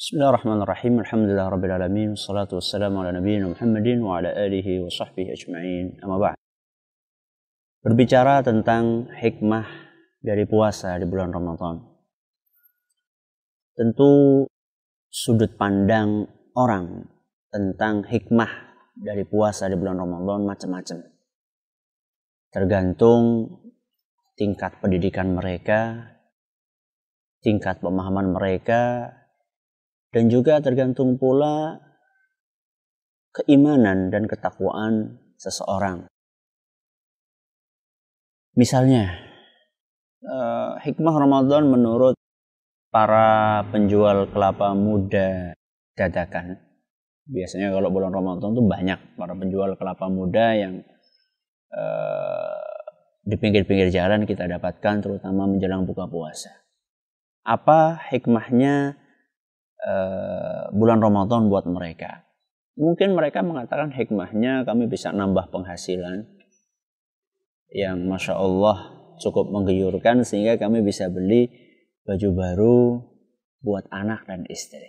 Bismillahirrahmanirrahim. Alhamdulillah rabbil alamin. Wassalatu wassalamu ala nabiyina Muhammadin wa ala alihi wa sahbihi ajma'in. Amma ba'd. Berbicara tentang hikmah dari puasa di bulan Ramadan. Tentu sudut pandang orang tentang hikmah dari puasa di bulan Ramadan macam-macam. Tergantung tingkat pendidikan mereka, tingkat pemahaman mereka, dan juga tergantung pula keimanan dan ketakwaan seseorang. Misalnya, eh, hikmah Ramadan menurut para penjual kelapa muda dadakan. Biasanya kalau bulan Ramadan itu banyak para penjual kelapa muda yang eh, di pinggir-pinggir jalan kita dapatkan terutama menjelang buka puasa. Apa hikmahnya Eh, bulan Ramadan buat mereka. Mungkin mereka mengatakan hikmahnya kami bisa nambah penghasilan yang masya Allah cukup menggiurkan sehingga kami bisa beli baju baru buat anak dan istri.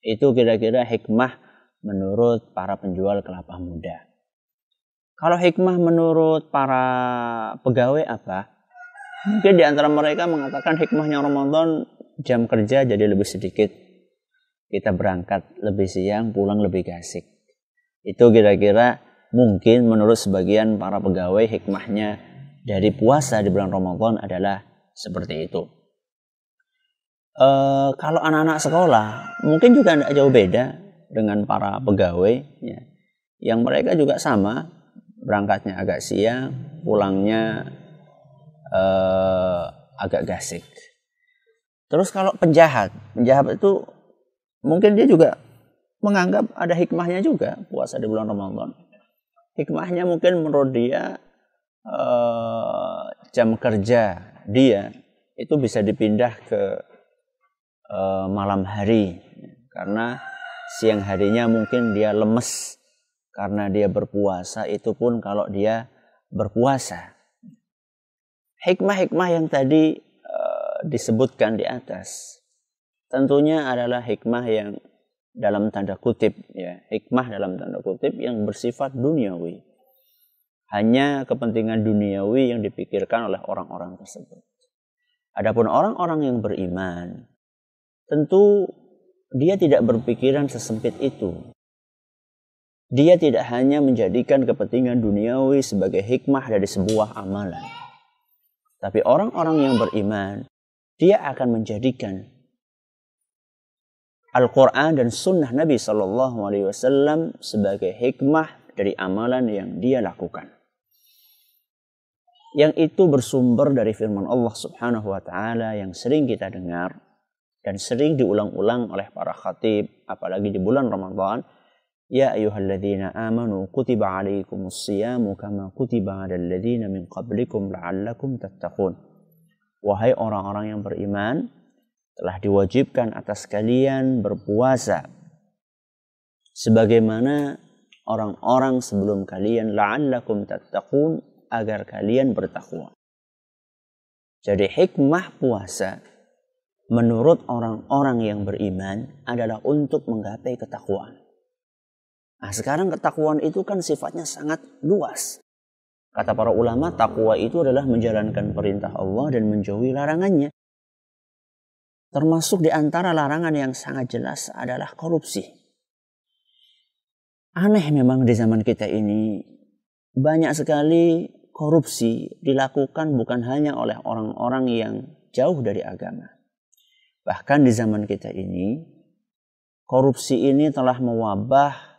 Itu kira-kira hikmah menurut para penjual kelapa muda. Kalau hikmah menurut para pegawai apa? Mungkin di antara mereka mengatakan hikmahnya Ramadan jam kerja jadi lebih sedikit kita berangkat lebih siang pulang lebih asik itu kira-kira mungkin menurut sebagian para pegawai hikmahnya dari puasa di bulan Ramadan adalah seperti itu e, kalau anak-anak sekolah mungkin juga tidak jauh beda dengan para pegawai ya, yang mereka juga sama berangkatnya agak siang pulangnya e, agak gasik. Terus kalau penjahat, penjahat itu Mungkin dia juga menganggap ada hikmahnya juga puasa di bulan Ramadan. Hikmahnya mungkin menurut dia uh, jam kerja dia itu bisa dipindah ke uh, malam hari karena siang harinya mungkin dia lemes karena dia berpuasa itu pun kalau dia berpuasa. Hikmah-hikmah yang tadi uh, disebutkan di atas tentunya adalah hikmah yang dalam tanda kutip ya hikmah dalam tanda kutip yang bersifat duniawi hanya kepentingan duniawi yang dipikirkan oleh orang-orang tersebut. Adapun orang-orang yang beriman tentu dia tidak berpikiran sesempit itu. Dia tidak hanya menjadikan kepentingan duniawi sebagai hikmah dari sebuah amalan. Tapi orang-orang yang beriman, dia akan menjadikan Al-Quran dan Sunnah Nabi Shallallahu Alaihi Wasallam sebagai hikmah dari amalan yang dia lakukan. Yang itu bersumber dari firman Allah Subhanahu wa Ta'ala yang sering kita dengar dan sering diulang-ulang oleh para khatib, apalagi di bulan Ramadan. Ya ayyuhalladzina amanu kutiba alaikumus siyamu kama kutiba ala ladzina min qablikum la'allakum tattaqun. Wahai orang-orang yang beriman, telah diwajibkan atas kalian berpuasa sebagaimana orang-orang sebelum kalian la'allakum tattaqun agar kalian bertakwa. Jadi hikmah puasa menurut orang-orang yang beriman adalah untuk menggapai ketakwaan. Nah, sekarang ketakwaan itu kan sifatnya sangat luas. Kata para ulama, takwa itu adalah menjalankan perintah Allah dan menjauhi larangannya. Termasuk di antara larangan yang sangat jelas adalah korupsi. Aneh memang di zaman kita ini banyak sekali korupsi dilakukan bukan hanya oleh orang-orang yang jauh dari agama. Bahkan di zaman kita ini korupsi ini telah mewabah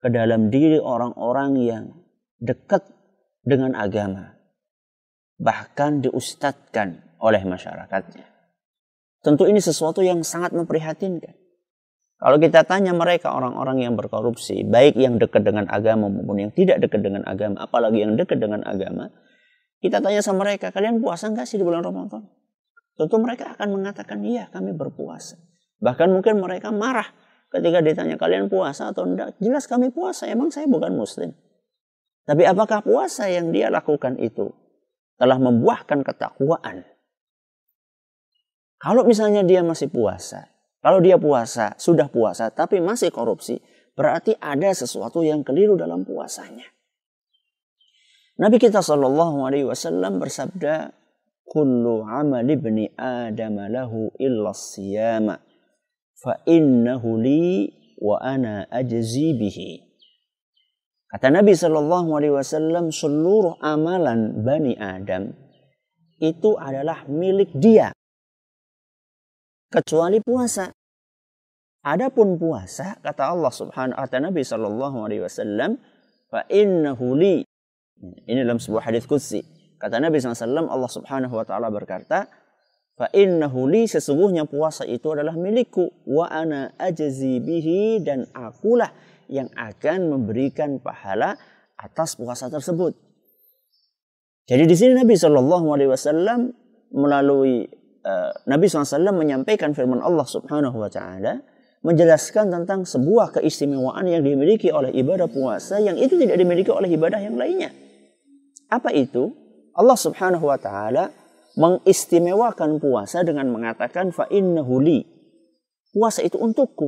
ke dalam diri orang-orang yang dekat dengan agama. Bahkan diustadkan oleh masyarakatnya. Tentu ini sesuatu yang sangat memprihatinkan. Kalau kita tanya mereka orang-orang yang berkorupsi, baik yang dekat dengan agama maupun yang tidak dekat dengan agama, apalagi yang dekat dengan agama, kita tanya sama mereka, kalian puasa nggak sih di bulan Ramadan? Tentu mereka akan mengatakan, iya kami berpuasa. Bahkan mungkin mereka marah ketika ditanya kalian puasa atau enggak. Jelas kami puasa, emang saya bukan muslim. Tapi apakah puasa yang dia lakukan itu telah membuahkan ketakwaan kalau misalnya dia masih puasa, kalau dia puasa, sudah puasa tapi masih korupsi, berarti ada sesuatu yang keliru dalam puasanya. Nabi kita Shallallahu Alaihi Wasallam bersabda, "Kullu amal ibni Adam lahu illa siyama, fa innahu li wa ana ajzi Kata Nabi Shallallahu Alaihi Wasallam, seluruh amalan bani Adam itu adalah milik dia kecuali puasa. Adapun puasa kata Allah Subhanahu wa taala Nabi sallallahu alaihi wasallam fa innahu li ini dalam sebuah hadis qudsi kata Nabi SAW Allah Subhanahu wa taala berkata fa innahu li sesungguhnya puasa itu adalah milikku wa ana ajzi bihi dan akulah yang akan memberikan pahala atas puasa tersebut. Jadi di sini Nabi Shallallahu Alaihi Wasallam melalui Eh, Nabi SAW menyampaikan firman Allah Subhanahu wa taala menjelaskan tentang sebuah keistimewaan yang dimiliki oleh ibadah puasa yang itu tidak dimiliki oleh ibadah yang lainnya. Apa itu? Allah Subhanahu wa taala mengistimewakan puasa dengan mengatakan fa li. Puasa itu untukku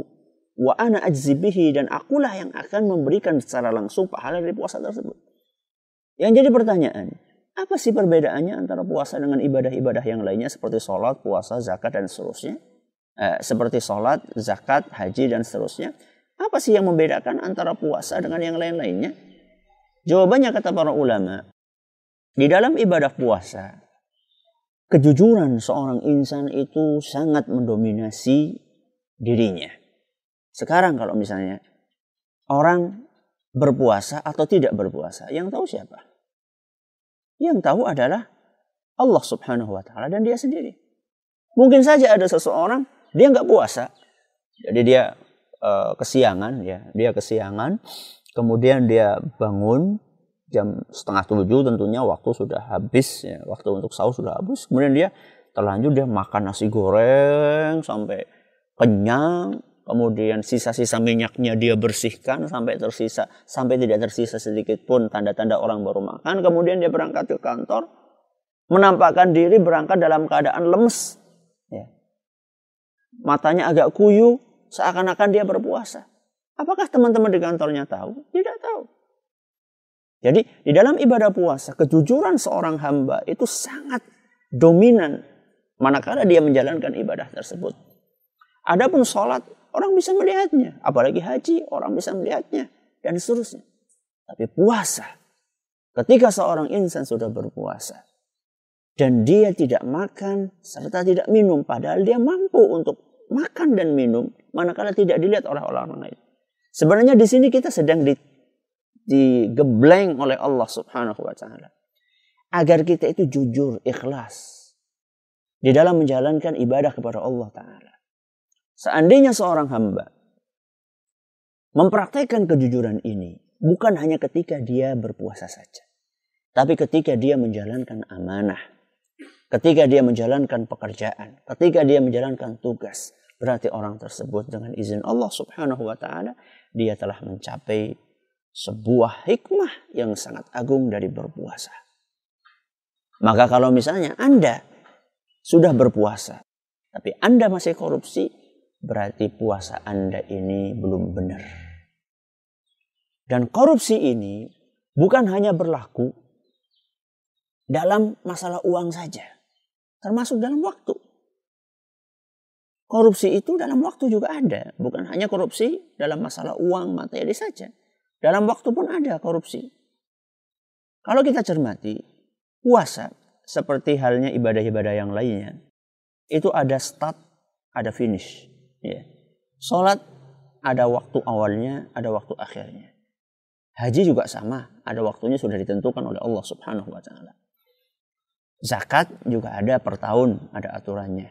wa ana ajzibihi dan akulah yang akan memberikan secara langsung pahala dari puasa tersebut. Yang jadi pertanyaan, apa sih perbedaannya antara puasa dengan ibadah-ibadah yang lainnya seperti sholat, puasa, zakat, dan seterusnya? Eh, seperti sholat, zakat, haji, dan seterusnya. Apa sih yang membedakan antara puasa dengan yang lain-lainnya? Jawabannya kata para ulama, di dalam ibadah puasa, kejujuran seorang insan itu sangat mendominasi dirinya. Sekarang kalau misalnya orang berpuasa atau tidak berpuasa, yang tahu siapa? Yang tahu adalah Allah Subhanahu wa taala dan dia sendiri. Mungkin saja ada seseorang dia nggak puasa. Jadi dia uh, kesiangan ya, dia kesiangan, kemudian dia bangun jam setengah tujuh tentunya waktu sudah habis ya, waktu untuk sahur sudah habis. Kemudian dia terlanjur dia makan nasi goreng sampai kenyang, kemudian sisa-sisa minyaknya dia bersihkan sampai tersisa sampai tidak tersisa sedikit pun tanda-tanda orang baru makan kemudian dia berangkat ke kantor menampakkan diri berangkat dalam keadaan lemes ya. matanya agak kuyu seakan-akan dia berpuasa apakah teman-teman di kantornya tahu tidak tahu jadi di dalam ibadah puasa kejujuran seorang hamba itu sangat dominan manakala dia menjalankan ibadah tersebut adapun sholat orang bisa melihatnya. Apalagi haji, orang bisa melihatnya. Dan seterusnya. Tapi puasa. Ketika seorang insan sudah berpuasa. Dan dia tidak makan serta tidak minum. Padahal dia mampu untuk makan dan minum. Manakala tidak dilihat oleh orang lain. Sebenarnya di sini kita sedang di, digebleng oleh Allah subhanahu wa ta'ala. Agar kita itu jujur, ikhlas. Di dalam menjalankan ibadah kepada Allah ta'ala. Seandainya seorang hamba mempraktekkan kejujuran ini bukan hanya ketika dia berpuasa saja, tapi ketika dia menjalankan amanah, ketika dia menjalankan pekerjaan, ketika dia menjalankan tugas, berarti orang tersebut dengan izin Allah Subhanahu wa taala dia telah mencapai sebuah hikmah yang sangat agung dari berpuasa. Maka kalau misalnya Anda sudah berpuasa, tapi Anda masih korupsi, berarti puasa Anda ini belum benar. Dan korupsi ini bukan hanya berlaku dalam masalah uang saja, termasuk dalam waktu. Korupsi itu dalam waktu juga ada, bukan hanya korupsi dalam masalah uang materi saja. Dalam waktu pun ada korupsi. Kalau kita cermati, puasa seperti halnya ibadah-ibadah yang lainnya, itu ada start, ada finish. Ya. Sholat ada waktu awalnya, ada waktu akhirnya. Haji juga sama, ada waktunya sudah ditentukan oleh Allah Subhanahu wa taala. Zakat juga ada per tahun, ada aturannya.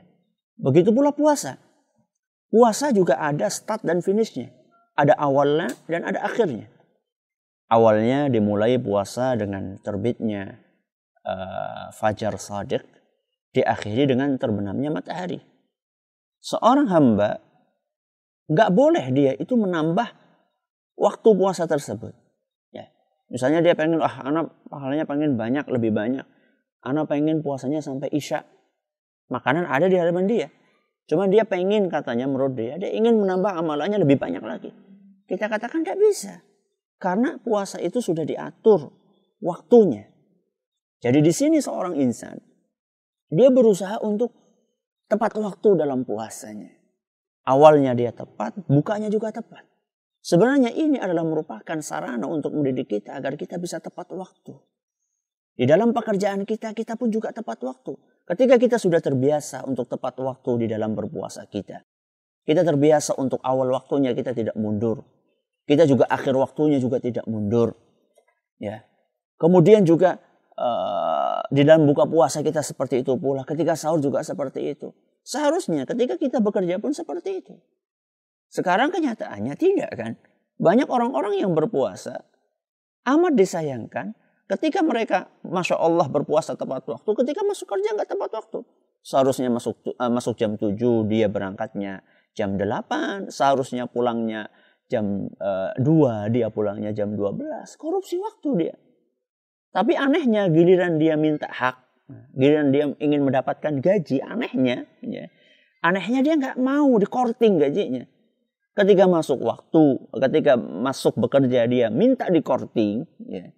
Begitu pula puasa. Puasa juga ada start dan finishnya. Ada awalnya dan ada akhirnya. Awalnya dimulai puasa dengan terbitnya uh, fajar sadiq, diakhiri dengan terbenamnya matahari seorang hamba nggak boleh dia itu menambah waktu puasa tersebut. Ya. Misalnya dia pengen, ah anak pahalanya pengen banyak, lebih banyak. Anak pengen puasanya sampai isya. Makanan ada di hadapan dia. Cuma dia pengen katanya menurut dia, dia ingin menambah amalannya lebih banyak lagi. Kita katakan tidak bisa. Karena puasa itu sudah diatur waktunya. Jadi di sini seorang insan, dia berusaha untuk tepat waktu dalam puasanya. Awalnya dia tepat, bukanya juga tepat. Sebenarnya ini adalah merupakan sarana untuk mendidik kita agar kita bisa tepat waktu. Di dalam pekerjaan kita, kita pun juga tepat waktu. Ketika kita sudah terbiasa untuk tepat waktu di dalam berpuasa kita. Kita terbiasa untuk awal waktunya kita tidak mundur. Kita juga akhir waktunya juga tidak mundur. Ya. Kemudian juga uh, di dalam buka puasa kita seperti itu pula. Ketika sahur juga seperti itu. Seharusnya ketika kita bekerja pun seperti itu. Sekarang kenyataannya tidak kan. Banyak orang-orang yang berpuasa amat disayangkan ketika mereka Masya Allah berpuasa tepat waktu. Ketika masuk kerja nggak tepat waktu. Seharusnya masuk, uh, masuk jam 7 dia berangkatnya jam 8. Seharusnya pulangnya jam uh, eh, 2 dia pulangnya jam 12. Korupsi waktu dia. Tapi anehnya giliran dia minta hak, giliran dia ingin mendapatkan gaji, anehnya, ya, anehnya dia nggak mau dikorting gajinya. Ketika masuk waktu, ketika masuk bekerja dia minta dikorting, ya.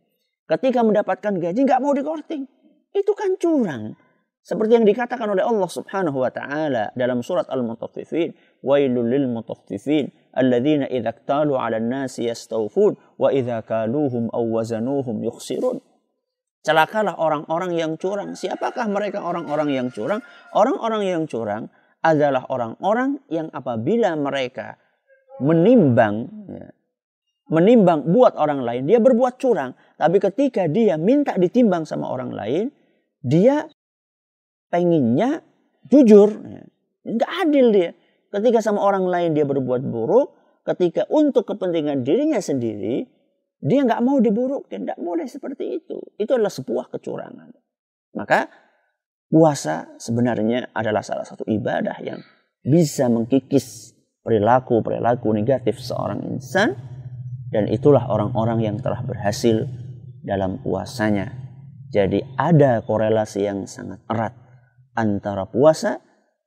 ketika mendapatkan gaji nggak mau dikorting. Itu kan curang. Seperti yang dikatakan oleh Allah Subhanahu wa taala dalam surat Al-Mutaffifin, "Wailul lil mutaffifin alladziina idza 'alan nasi yastawfun wa idza kaluhum aw wazanuhum yukhsirun." Celakalah orang-orang yang curang. Siapakah mereka orang-orang yang curang? Orang-orang yang curang adalah orang-orang yang apabila mereka menimbang, ya, menimbang buat orang lain, dia berbuat curang. Tapi ketika dia minta ditimbang sama orang lain, dia penginnya jujur. Ya. adil dia. Ketika sama orang lain dia berbuat buruk, ketika untuk kepentingan dirinya sendiri, dia nggak mau diburukin, nggak boleh seperti itu. Itu adalah sebuah kecurangan. Maka puasa sebenarnya adalah salah satu ibadah yang bisa mengkikis perilaku-perilaku negatif seorang insan dan itulah orang-orang yang telah berhasil dalam puasanya. Jadi ada korelasi yang sangat erat antara puasa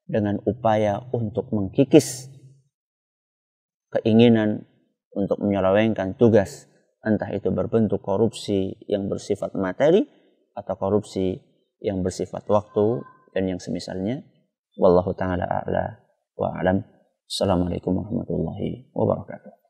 dengan upaya untuk mengkikis keinginan untuk menyelewengkan tugas entah itu berbentuk korupsi yang bersifat materi atau korupsi yang bersifat waktu dan yang semisalnya wallahu taala a'la wa alam assalamualaikum warahmatullahi wabarakatuh